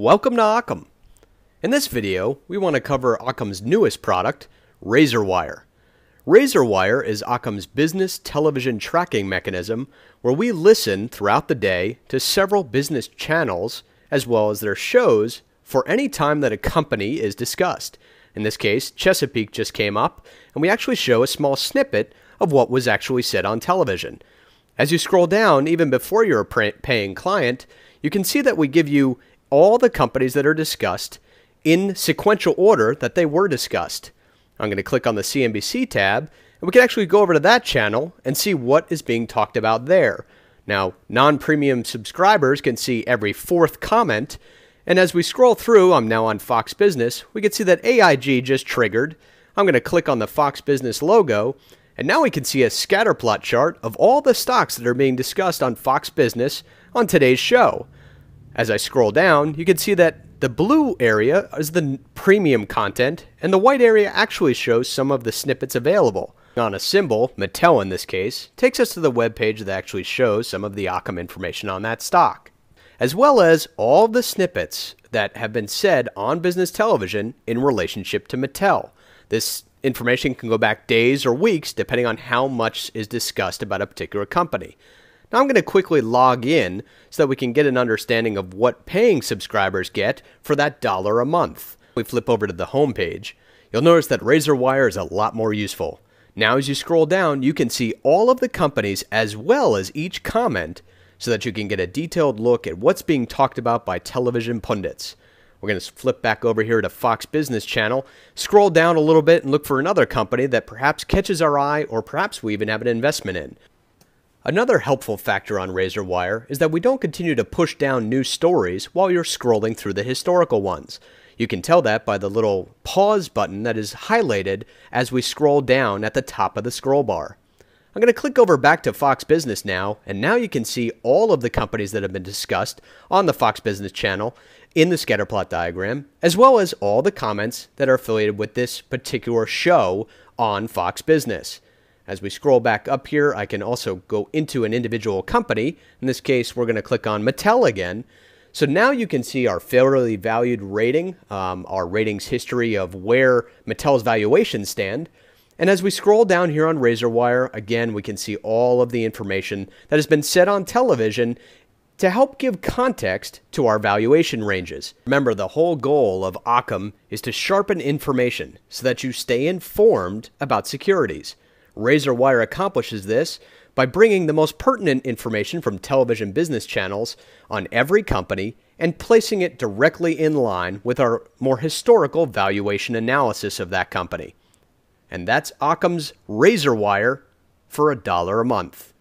Welcome to Occam! In this video, we want to cover Occam's newest product, RazorWire. RazorWire is Occam's business television tracking mechanism where we listen throughout the day to several business channels as well as their shows for any time that a company is discussed. In this case, Chesapeake just came up, and we actually show a small snippet of what was actually said on television. As you scroll down, even before you're a paying client, you can see that we give you all the companies that are discussed in sequential order that they were discussed. I'm going to click on the CNBC tab, and we can actually go over to that channel and see what is being talked about there. Now, non premium subscribers can see every fourth comment. And as we scroll through, I'm now on Fox Business, we can see that AIG just triggered. I'm going to click on the Fox Business logo, and now we can see a scatter plot chart of all the stocks that are being discussed on Fox Business on today's show. As I scroll down, you can see that the blue area is the premium content, and the white area actually shows some of the snippets available. On a symbol, Mattel in this case, takes us to the web page that actually shows some of the Occam information on that stock, as well as all the snippets that have been said on business television in relationship to Mattel. This information can go back days or weeks depending on how much is discussed about a particular company. Now I'm going to quickly log in so that we can get an understanding of what paying subscribers get for that dollar a month. We flip over to the home page. You'll notice that RazorWire is a lot more useful. Now as you scroll down, you can see all of the companies as well as each comment so that you can get a detailed look at what's being talked about by television pundits. We're going to flip back over here to Fox Business Channel, scroll down a little bit, and look for another company that perhaps catches our eye or perhaps we even have an investment in. Another helpful factor on Razor Wire is that we don't continue to push down new stories while you're scrolling through the historical ones. You can tell that by the little pause button that is highlighted as we scroll down at the top of the scroll bar. I'm going to click over back to Fox Business now, and now you can see all of the companies that have been discussed on the Fox Business channel in the scatterplot diagram, as well as all the comments that are affiliated with this particular show on Fox Business. As we scroll back up here, I can also go into an individual company. In this case, we're going to click on Mattel again. So now you can see our fairly valued rating, um, our ratings history of where Mattel's valuations stand. And as we scroll down here on RazorWire, again, we can see all of the information that has been said on television to help give context to our valuation ranges. Remember, the whole goal of Occam is to sharpen information so that you stay informed about securities. Razor Wire accomplishes this by bringing the most pertinent information from television business channels on every company and placing it directly in line with our more historical valuation analysis of that company. And that's Occam's Razor Wire for a dollar a month.